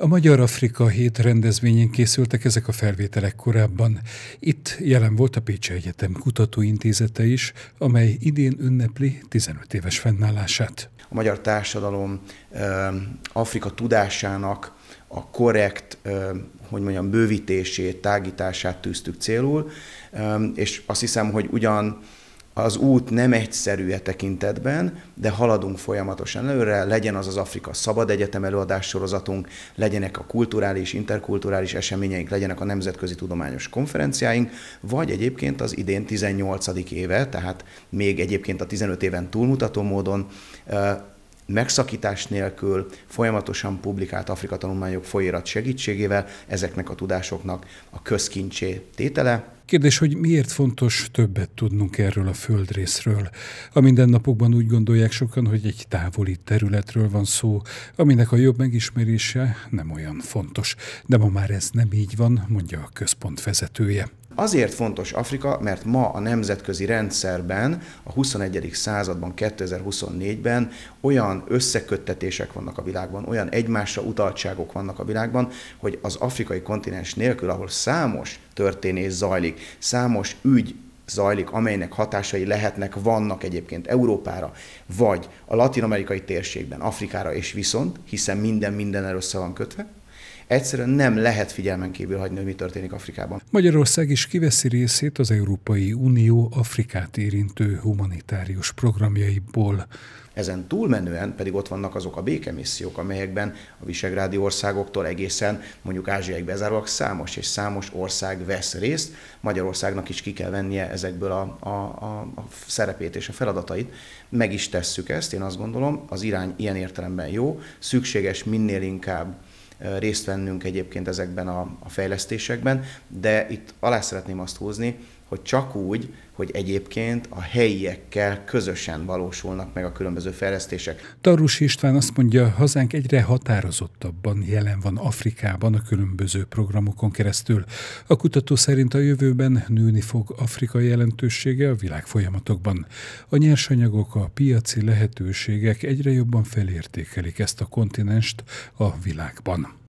A Magyar Afrika hét rendezvényén készültek ezek a felvételek korábban. Itt jelen volt a Pécsi Egyetem kutatóintézete is, amely idén ünnepli 15 éves fennállását. A magyar társadalom Afrika tudásának a korrekt, hogy mondjam, bővítését, tágítását tűztük célul, és azt hiszem, hogy ugyan az út nem egyszerű e tekintetben, de haladunk folyamatosan előre, legyen az az Afrika Szabad Egyetem előadás sorozatunk, legyenek a kulturális, interkulturális eseményeink, legyenek a nemzetközi tudományos konferenciáink, vagy egyébként az idén 18. éve, tehát még egyébként a 15 éven túlmutató módon megszakítás nélkül folyamatosan publikált Afrika tanulmányok folyirat segítségével ezeknek a tudásoknak a közkincsé tétele. Kérdés, hogy miért fontos többet tudnunk erről a földrészről? A mindennapokban úgy gondolják sokan, hogy egy távoli területről van szó, aminek a jobb megismerése nem olyan fontos. De ma már ez nem így van, mondja a központ vezetője. Azért fontos Afrika, mert ma a nemzetközi rendszerben, a 21. században, 2024-ben olyan összeköttetések vannak a világban, olyan egymásra utaltságok vannak a világban, hogy az afrikai kontinens nélkül, ahol számos történés zajlik, számos ügy zajlik, amelynek hatásai lehetnek, vannak egyébként Európára, vagy a latin-amerikai térségben, Afrikára és viszont, hiszen minden minden össze van kötve, Egyszerűen nem lehet figyelmen kívül hagyni, hogy mi történik Afrikában. Magyarország is kiveszi részét az Európai Unió Afrikát érintő humanitárius programjaiból. Ezen túlmenően pedig ott vannak azok a békemissziók, amelyekben a visegrádi országoktól egészen mondjuk ázsiai bezárólag számos és számos ország vesz részt. Magyarországnak is ki kell vennie ezekből a, a, a, a szerepét és a feladatait. Meg is tesszük ezt, én azt gondolom, az irány ilyen értelemben jó, szükséges minél inkább részt vennünk egyébként ezekben a, a fejlesztésekben, de itt alá szeretném azt húzni, hogy csak úgy, hogy egyébként a helyiekkel közösen valósulnak meg a különböző fejlesztések. Tarus István azt mondja, hazánk egyre határozottabban jelen van Afrikában a különböző programokon keresztül. A kutató szerint a jövőben nőni fog Afrika jelentősége a világ folyamatokban. A nyersanyagok, a piaci lehetőségek egyre jobban felértékelik ezt a kontinenst a világban.